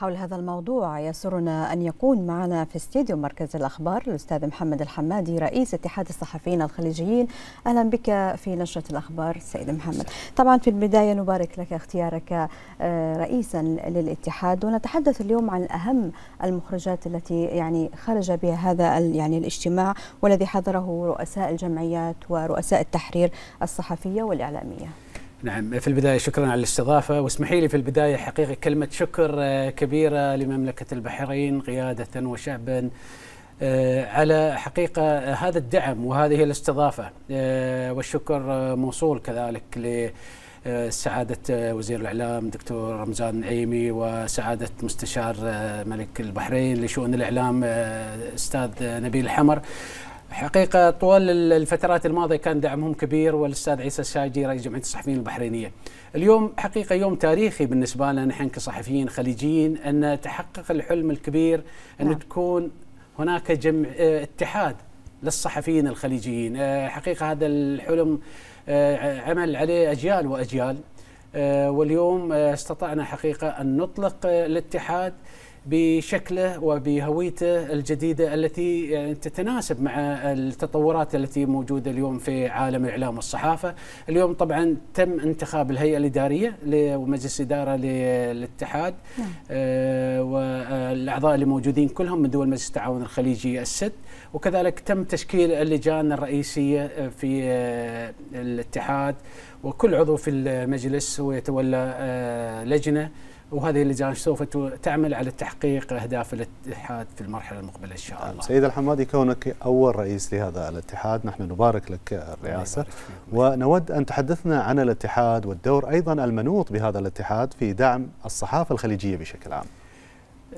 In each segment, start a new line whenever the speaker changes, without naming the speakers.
حول هذا الموضوع يسرنا أن يكون معنا في استديو مركز الأخبار الأستاذ محمد الحمادي رئيس اتحاد الصحفيين الخليجيين أهلا بك في نشرة الأخبار سيد محمد طبعا في البداية نبارك لك اختيارك آه، رئيسا للاتحاد ونتحدث اليوم عن أهم المخرجات التي يعني خرج بها هذا يعني الاجتماع والذي حضره رؤساء الجمعيات ورؤساء التحرير الصحفية والإعلامية
نعم في البداية شكرا على الاستضافة واسمحي لي في البداية حقيقة كلمة شكر آه، كبيرة لمملكة البحرين قيادة وشعبا آه، على حقيقة آه، هذا الدعم وهذه الاستضافة والشكر موصول كذلك ل سعادة وزير الإعلام دكتور رمزان النعيمي وسعادة مستشار ملك البحرين لشؤون الإعلام أستاذ نبيل الحمر حقيقة طوال الفترات الماضية كان دعمهم كبير والأستاذ عيسى الشاجي رئيس جمعية الصحفيين البحرينية اليوم حقيقة يوم تاريخي بالنسبة لنا نحن كصحفيين خليجيين أن تحقق الحلم الكبير أن نعم. تكون هناك جمع آه، اتحاد للصحفيين الخليجيين آه، حقيقة هذا الحلم آه، عمل عليه أجيال وأجيال واليوم استطعنا حقيقة أن نطلق الاتحاد بشكله وبهويته الجديده التي يعني تتناسب مع التطورات التي موجوده اليوم في عالم الاعلام والصحافه، اليوم طبعا تم انتخاب الهيئه الاداريه ومجلس اداره للاتحاد نعم. آه، والاعضاء اللي موجودين كلهم من دول مجلس التعاون الخليجي الست، وكذلك تم تشكيل اللجان الرئيسيه في آه، الاتحاد وكل عضو في المجلس ويتولى يتولى آه، لجنه وهذه اللجان سوف تعمل على تحقيق اهداف الاتحاد في المرحله المقبله ان شاء الله.
سيد الحمادي كونك اول رئيس لهذا الاتحاد نحن نبارك لك الرئاسه ونود ان تحدثنا عن الاتحاد والدور ايضا المنوط بهذا الاتحاد في دعم الصحافه الخليجيه بشكل عام.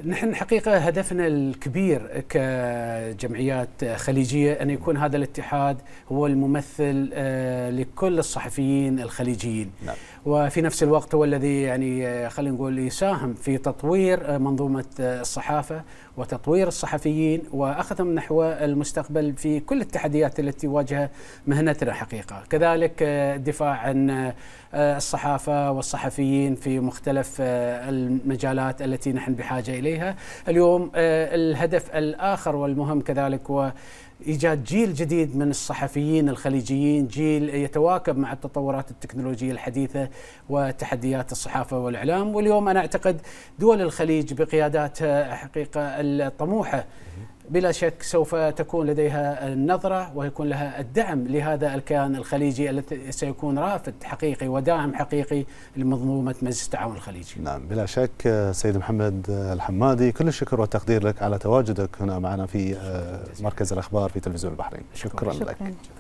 نحن حقيقة هدفنا الكبير كجمعيات خليجية أن يكون هذا الاتحاد هو الممثل آه، لكل الصحفيين الخليجيين نعم. وفي نفس الوقت هو الذي يعني آه، خلينا نقول يساهم في تطوير آه، منظومه آه، الصحافه وتطوير الصحفيين واخذهم نحو المستقبل في كل التحديات التي تواجه مهنتنا حقيقه، كذلك الدفاع عن الصحافه والصحفيين في مختلف المجالات التي نحن بحاجه اليها، اليوم الهدف الاخر والمهم كذلك هو ايجاد جيل جديد من الصحفيين الخليجيين، جيل يتواكب مع التطورات التكنولوجيه الحديثه وتحديات الصحافه والاعلام، واليوم انا اعتقد دول الخليج بقياداتها حقيقه الطموحه بلا شك سوف تكون لديها النظرة ويكون لها الدعم لهذا الكيان الخليجي الذي سيكون رافد حقيقي وداعم حقيقي لمنظومة مجلس التعاون الخليجي نعم
بلا شك سيد محمد الحمادي كل الشكر والتقدير لك على تواجدك هنا معنا في آه، مركز الأخبار في تلفزيون البحرين شكرا, شكرا لك
شكرا.